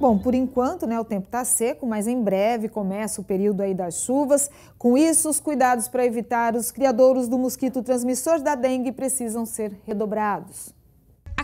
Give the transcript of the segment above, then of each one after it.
Bom, por enquanto, né, o tempo está seco, mas em breve começa o período aí das chuvas. Com isso, os cuidados para evitar os criadouros do mosquito transmissor da dengue precisam ser redobrados.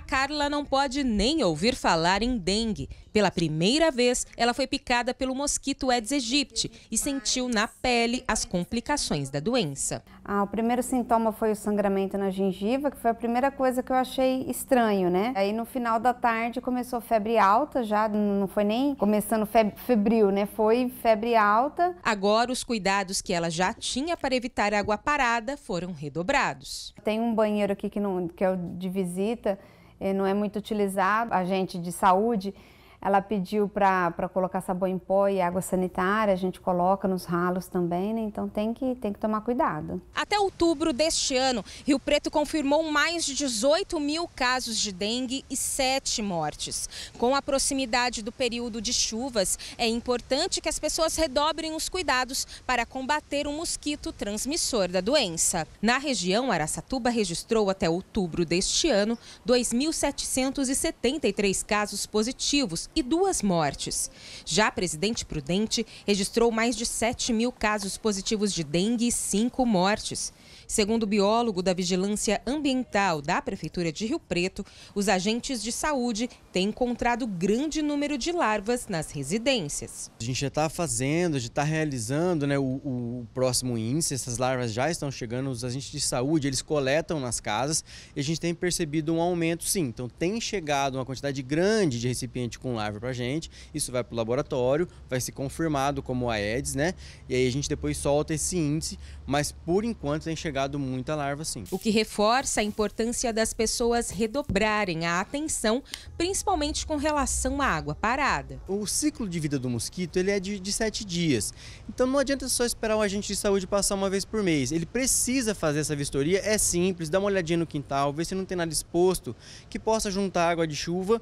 Carla não pode nem ouvir falar em dengue. Pela primeira vez, ela foi picada pelo mosquito Aedes aegypti e sentiu na pele as complicações da doença. Ah, o primeiro sintoma foi o sangramento na gengiva, que foi a primeira coisa que eu achei estranho, né? Aí no final da tarde começou febre alta, já não foi nem começando febre, febril, né? Foi febre alta. Agora os cuidados que ela já tinha para evitar água parada foram redobrados. Tem um banheiro aqui que, não, que é o de visita é, não é muito utilizado, agente de saúde ela pediu para colocar sabão em pó e água sanitária, a gente coloca nos ralos também, né? Então tem que, tem que tomar cuidado. Até outubro deste ano, Rio Preto confirmou mais de 18 mil casos de dengue e 7 mortes. Com a proximidade do período de chuvas, é importante que as pessoas redobrem os cuidados para combater o mosquito transmissor da doença. Na região, Araçatuba registrou até outubro deste ano 2.773 casos positivos e duas mortes. Já presidente Prudente registrou mais de 7 mil casos positivos de dengue e cinco mortes. Segundo o biólogo da Vigilância Ambiental da Prefeitura de Rio Preto, os agentes de saúde têm encontrado grande número de larvas nas residências. A gente já está fazendo, já está realizando né, o, o, próximo índice, essas larvas já estão chegando, os agentes de saúde, eles coletam nas casas e a gente tem percebido um aumento sim. Então tem chegado uma quantidade grande de recipiente com larva para gente, isso vai para o laboratório, vai ser confirmado como Aedes, né? E aí a gente depois solta esse índice, mas por enquanto tem chegado muita larva sim. O que reforça a importância das pessoas redobrarem a atenção, principalmente com relação à água parada. O ciclo de vida do mosquito ele é de, de sete dias, então não adianta só esperar o agente de saúde passar uma vez por mês. Ele precisa fazer essa vistoria, é simples, dá uma olhadinha no quintal, ver se não tem nada exposto que possa juntar água de chuva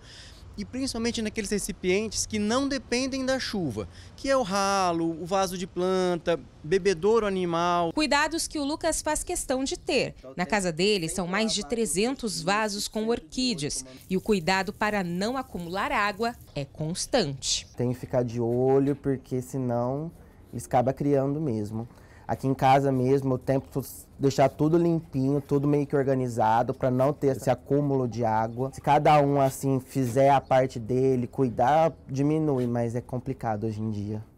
e principalmente naqueles recipientes que não dependem da chuva, que é o ralo, o vaso de planta, bebedouro animal. Cuidados que o Lucas faz questão de ter. Na casa dele são mais de 300 vasos com orquídeas e o cuidado para não acumular água é constante. Tem que ficar de olho porque senão eles criando mesmo aqui em casa mesmo, o tempo deixar tudo limpinho, tudo meio que organizado para não ter esse acúmulo de água. Se cada um assim fizer a parte dele, cuidar, diminui, mas é complicado hoje em dia.